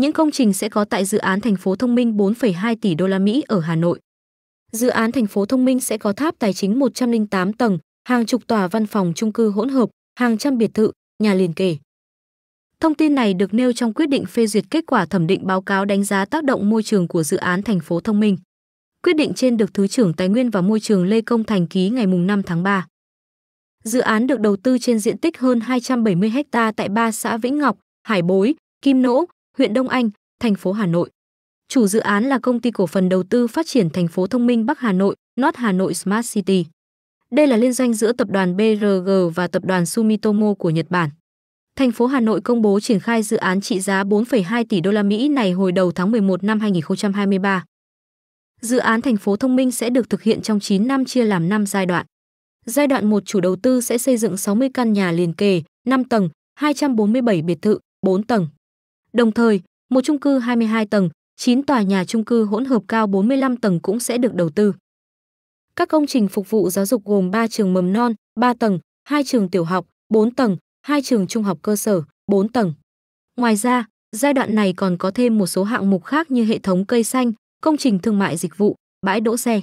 Những công trình sẽ có tại dự án thành phố thông minh 4,2 tỷ đô la Mỹ ở Hà Nội. Dự án thành phố thông minh sẽ có tháp tài chính 108 tầng, hàng chục tòa văn phòng chung cư hỗn hợp, hàng trăm biệt thự, nhà liền kề. Thông tin này được nêu trong quyết định phê duyệt kết quả thẩm định báo cáo đánh giá tác động môi trường của dự án thành phố thông minh. Quyết định trên được Thứ trưởng Tài nguyên và Môi trường Lê Công Thành ký ngày 5 tháng 3. Dự án được đầu tư trên diện tích hơn 270 ha tại ba xã Vĩnh Ngọc, Hải Bối, Kim Nỗ, huyện Đông Anh, thành phố Hà Nội. Chủ dự án là công ty cổ phần đầu tư phát triển thành phố thông minh Bắc Hà Nội, North Hà Nội Smart City. Đây là liên doanh giữa tập đoàn BRG và tập đoàn Sumitomo của Nhật Bản. Thành phố Hà Nội công bố triển khai dự án trị giá 4,2 tỷ đô la Mỹ này hồi đầu tháng 11 năm 2023. Dự án thành phố thông minh sẽ được thực hiện trong 9 năm chia làm 5 giai đoạn. Giai đoạn 1 chủ đầu tư sẽ xây dựng 60 căn nhà liền kề, 5 tầng, 247 biệt thự, 4 tầng. Đồng thời, một chung cư 22 tầng, 9 tòa nhà chung cư hỗn hợp cao 45 tầng cũng sẽ được đầu tư. Các công trình phục vụ giáo dục gồm 3 trường mầm non, 3 tầng, 2 trường tiểu học, 4 tầng, 2 trường trung học cơ sở, 4 tầng. Ngoài ra, giai đoạn này còn có thêm một số hạng mục khác như hệ thống cây xanh, công trình thương mại dịch vụ, bãi đỗ xe.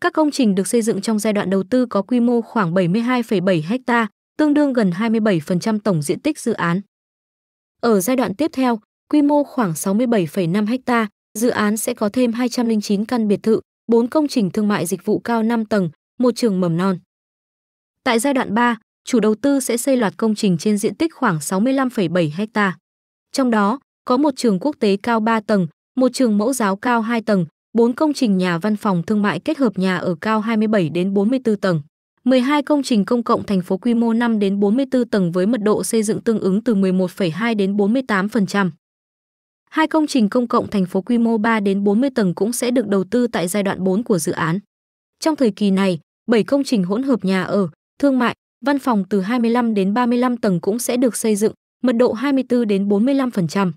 Các công trình được xây dựng trong giai đoạn đầu tư có quy mô khoảng 72,7 ha, tương đương gần 27% tổng diện tích dự án. Ở giai đoạn tiếp theo, quy mô khoảng 67,5 ha, dự án sẽ có thêm 209 căn biệt thự, 4 công trình thương mại dịch vụ cao 5 tầng, một trường mầm non. Tại giai đoạn 3, chủ đầu tư sẽ xây loạt công trình trên diện tích khoảng 65,7 ha. Trong đó, có một trường quốc tế cao 3 tầng, một trường mẫu giáo cao 2 tầng, 4 công trình nhà văn phòng thương mại kết hợp nhà ở cao 27 đến 44 tầng. 12 công trình công cộng thành phố quy mô 5 đến 44 tầng với mật độ xây dựng tương ứng từ 11,2 đến 48%. Hai công trình công cộng thành phố quy mô 3 đến 40 tầng cũng sẽ được đầu tư tại giai đoạn 4 của dự án. Trong thời kỳ này, 7 công trình hỗn hợp nhà ở, thương mại, văn phòng từ 25 đến 35 tầng cũng sẽ được xây dựng, mật độ 24 đến 45%.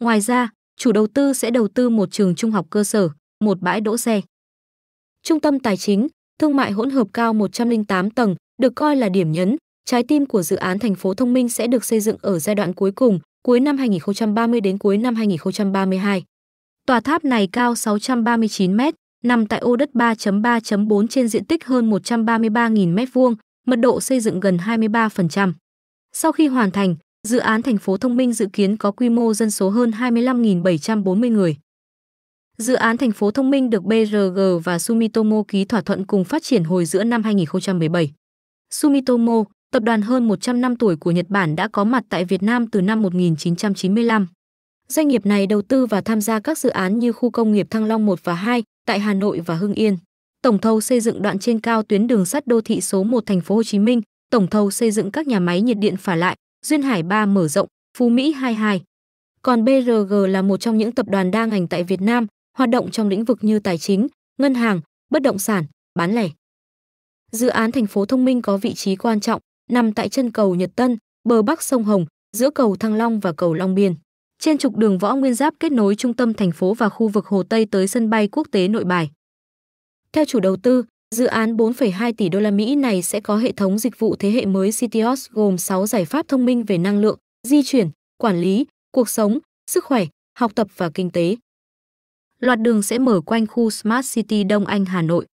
Ngoài ra, chủ đầu tư sẽ đầu tư một trường trung học cơ sở, một bãi đỗ xe. Trung tâm tài chính, thương mại hỗn hợp cao 108 tầng, được coi là điểm nhấn, trái tim của dự án thành phố thông minh sẽ được xây dựng ở giai đoạn cuối cùng, cuối năm 2030 đến cuối năm 2032. Tòa tháp này cao 639 mét, nằm tại ô đất 3.3.4 trên diện tích hơn 133.000 m2, mật độ xây dựng gần 23%. Sau khi hoàn thành, dự án thành phố thông minh dự kiến có quy mô dân số hơn 25.740 người. Dự án thành phố thông minh được BRG và Sumitomo ký thỏa thuận cùng phát triển hồi giữa năm 2017. Sumitomo, tập đoàn hơn 100 năm tuổi của Nhật Bản đã có mặt tại Việt Nam từ năm 1995. Doanh nghiệp này đầu tư và tham gia các dự án như khu công nghiệp Thăng Long 1 và 2 tại Hà Nội và Hưng Yên. Tổng thầu xây dựng đoạn trên cao tuyến đường sắt đô thị số 1 thành phố Hồ Chí Minh, tổng thầu xây dựng các nhà máy nhiệt điện phả lại, Duyên Hải 3 mở rộng, Phú Mỹ 22. Còn BRG là một trong những tập đoàn đa ngành tại Việt Nam, hoạt động trong lĩnh vực như tài chính, ngân hàng, bất động sản, bán lẻ. Dự án thành phố thông minh có vị trí quan trọng, nằm tại chân cầu Nhật Tân, bờ bắc sông Hồng, giữa cầu Thăng Long và cầu Long Biên. Trên trục đường Võ Nguyên Giáp kết nối trung tâm thành phố và khu vực Hồ Tây tới sân bay quốc tế Nội Bài. Theo chủ đầu tư, dự án 4,2 tỷ đô la Mỹ này sẽ có hệ thống dịch vụ thế hệ mới Cityos gồm 6 giải pháp thông minh về năng lượng, di chuyển, quản lý, cuộc sống, sức khỏe, học tập và kinh tế loạt đường sẽ mở quanh khu Smart City Đông Anh Hà Nội.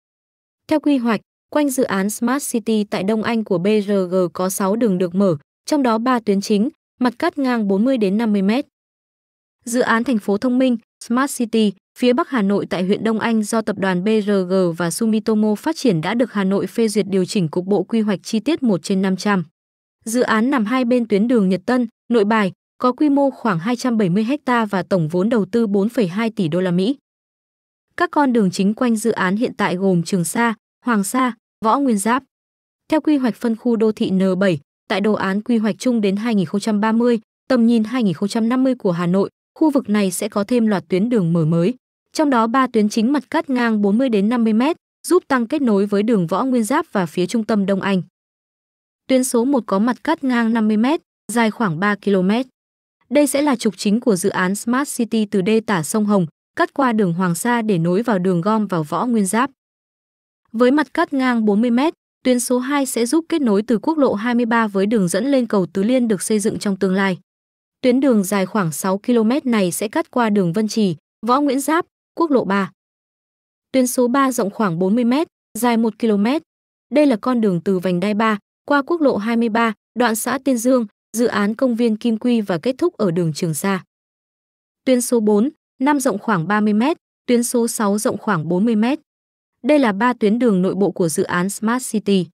Theo quy hoạch, quanh dự án Smart City tại Đông Anh của BRG có 6 đường được mở, trong đó 3 tuyến chính, mặt cắt ngang 40 đến 50 m. Dự án thành phố thông minh Smart City phía Bắc Hà Nội tại huyện Đông Anh do tập đoàn BRG và Sumitomo phát triển đã được Hà Nội phê duyệt điều chỉnh cục bộ quy hoạch chi tiết 1 trên 500. Dự án nằm hai bên tuyến đường Nhật Tân, Nội Bài, có quy mô khoảng 270 ha và tổng vốn đầu tư 4,2 tỷ đô la Mỹ. Các con đường chính quanh dự án hiện tại gồm Trường Sa, Hoàng Sa, Võ Nguyên Giáp. Theo quy hoạch phân khu đô thị N7, tại đồ án quy hoạch chung đến 2030, tầm nhìn 2050 của Hà Nội, khu vực này sẽ có thêm loạt tuyến đường mở mới, trong đó ba tuyến chính mặt cắt ngang 40 đến 50 m, giúp tăng kết nối với đường Võ Nguyên Giáp và phía trung tâm Đông Anh. Tuyến số 1 có mặt cắt ngang 50 m, dài khoảng 3 km. Đây sẽ là trục chính của dự án Smart City từ đê tả sông Hồng, cắt qua đường Hoàng Sa để nối vào đường gom vào võ nguyên giáp. Với mặt cắt ngang 40 m, tuyến số 2 sẽ giúp kết nối từ quốc lộ 23 với đường dẫn lên cầu Tứ Liên được xây dựng trong tương lai. Tuyến đường dài khoảng 6 km này sẽ cắt qua đường Vân Trì, Võ Nguyễn Giáp, quốc lộ 3. Tuyến số 3 rộng khoảng 40 m, dài 1 km. Đây là con đường từ vành đai 3 qua quốc lộ 23, đoạn xã Tiên Dương, dự án công viên Kim Quy và kết thúc ở đường Trường Sa. Tuyến số 4 5 rộng khoảng 30 m, tuyến số 6 rộng khoảng 40 m. Đây là ba tuyến đường nội bộ của dự án Smart City.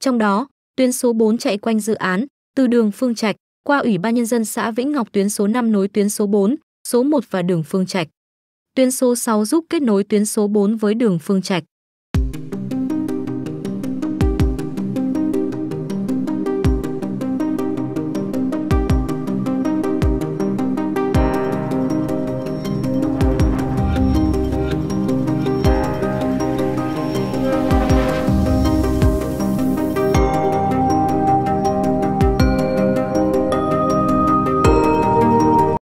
Trong đó, tuyến số 4 chạy quanh dự án, từ đường Phương Trạch qua Ủy ban nhân dân xã Vĩnh Ngọc tuyến số 5 nối tuyến số 4, số 1 và đường Phương Trạch. Tuyến số 6 giúp kết nối tuyến số 4 với đường Phương Trạch.